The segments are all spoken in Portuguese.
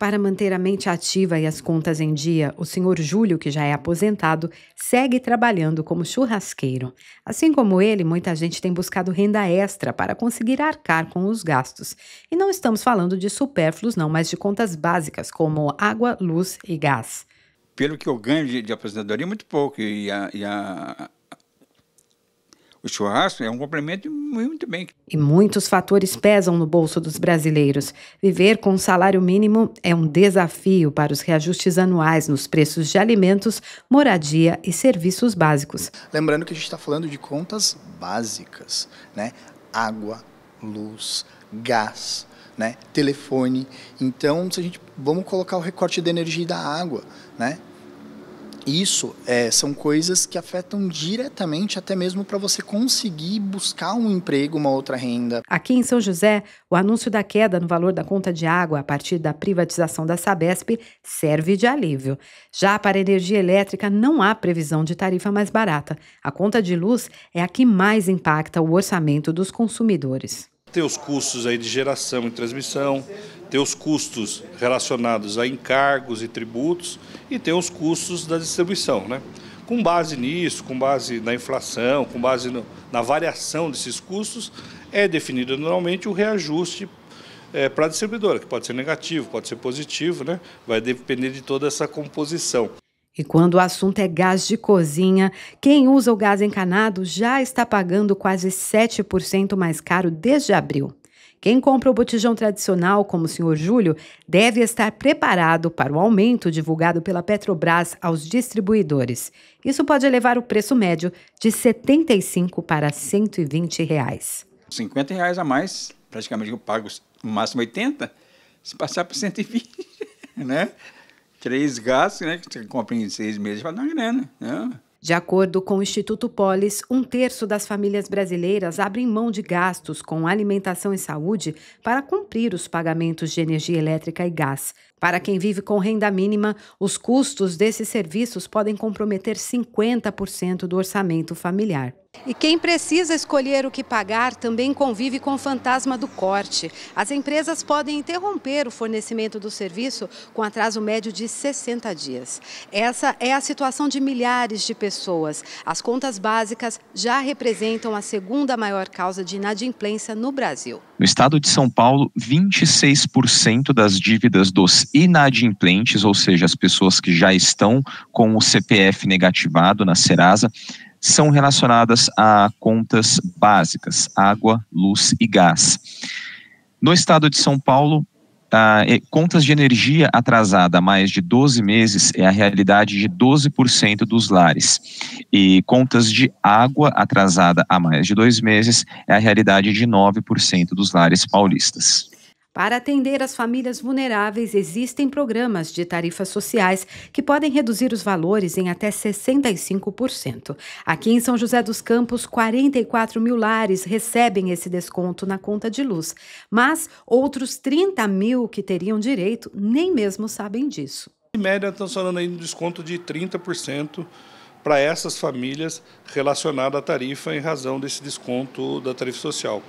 Para manter a mente ativa e as contas em dia, o senhor Júlio, que já é aposentado, segue trabalhando como churrasqueiro. Assim como ele, muita gente tem buscado renda extra para conseguir arcar com os gastos. E não estamos falando de supérfluos, não, mas de contas básicas como água, luz e gás. Pelo que eu ganho de, de aposentadoria, muito pouco. E a, e a o churrasco é um complemento muito bem. E muitos fatores pesam no bolso dos brasileiros. Viver com salário mínimo é um desafio para os reajustes anuais nos preços de alimentos, moradia e serviços básicos. Lembrando que a gente está falando de contas básicas, né? Água, luz, gás, né? Telefone. Então, se a gente vamos colocar o recorte da energia e da água, né? Isso é, são coisas que afetam diretamente até mesmo para você conseguir buscar um emprego, uma outra renda. Aqui em São José, o anúncio da queda no valor da conta de água a partir da privatização da Sabesp serve de alívio. Já para a energia elétrica, não há previsão de tarifa mais barata. A conta de luz é a que mais impacta o orçamento dos consumidores. Ter os custos aí de geração e transmissão, ter os custos relacionados a encargos e tributos e ter os custos da distribuição. Né? Com base nisso, com base na inflação, com base no, na variação desses custos, é definido normalmente o reajuste é, eh, para a distribuidora, que pode ser negativo, pode ser positivo, né? vai depender de toda essa composição. E quando o assunto é gás de cozinha, quem usa o gás encanado já está pagando quase 7% mais caro desde abril. Quem compra o botijão tradicional, como o senhor Júlio, deve estar preparado para o aumento divulgado pela Petrobras aos distribuidores. Isso pode elevar o preço médio de 75 para 120 reais. 50 reais a mais, praticamente eu pago no máximo 80, se passar para 120, né? três gastos, né? Que você compra em seis meses para dar é grana, né? De acordo com o Instituto Polis, um terço das famílias brasileiras abrem mão de gastos com alimentação e saúde para cumprir os pagamentos de energia elétrica e gás. Para quem vive com renda mínima, os custos desses serviços podem comprometer 50% do orçamento familiar. E quem precisa escolher o que pagar também convive com o fantasma do corte. As empresas podem interromper o fornecimento do serviço com atraso médio de 60 dias. Essa é a situação de milhares de pessoas. As contas básicas já representam a segunda maior causa de inadimplência no Brasil. No estado de São Paulo, 26% das dívidas dos inadimplentes, ou seja, as pessoas que já estão com o CPF negativado na Serasa, são relacionadas a contas básicas: água, luz e gás. No estado de São Paulo, ah, contas de energia atrasada há mais de 12 meses é a realidade de 12% dos lares. E contas de água atrasada há mais de dois meses é a realidade de 9% dos lares paulistas. Para atender as famílias vulneráveis, existem programas de tarifas sociais que podem reduzir os valores em até 65%. Aqui em São José dos Campos, 44 mil lares recebem esse desconto na conta de luz, mas outros 30 mil que teriam direito nem mesmo sabem disso. Em média, estamos falando aí de um desconto de 30% para essas famílias relacionado à tarifa em razão desse desconto da tarifa social.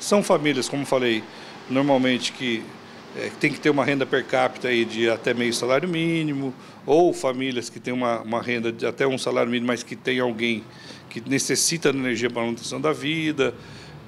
São famílias, como falei, normalmente que é, tem que ter uma renda per capita aí de até meio salário mínimo, ou famílias que têm uma, uma renda de até um salário mínimo, mas que tem alguém que necessita de energia para a manutenção da vida,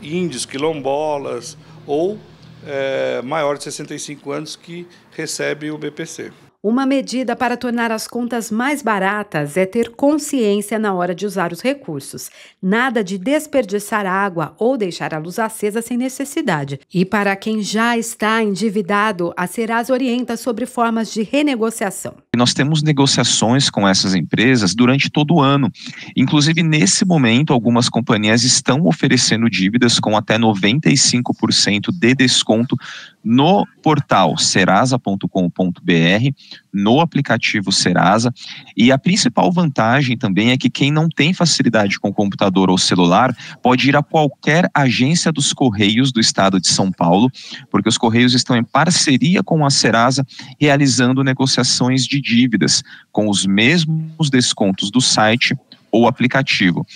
índios, quilombolas, ou é, maior de 65 anos que recebem o BPC. Uma medida para tornar as contas mais baratas é ter consciência na hora de usar os recursos. Nada de desperdiçar água ou deixar a luz acesa sem necessidade. E para quem já está endividado, a Serasa orienta sobre formas de renegociação. Nós temos negociações com essas empresas durante todo o ano. Inclusive, nesse momento, algumas companhias estão oferecendo dívidas com até 95% de desconto no portal serasa.com.br, no aplicativo Serasa. E a principal vantagem também é que quem não tem facilidade com computador ou celular pode ir a qualquer agência dos Correios do estado de São Paulo, porque os Correios estão em parceria com a Serasa realizando negociações de dívidas com os mesmos descontos do site ou aplicativo.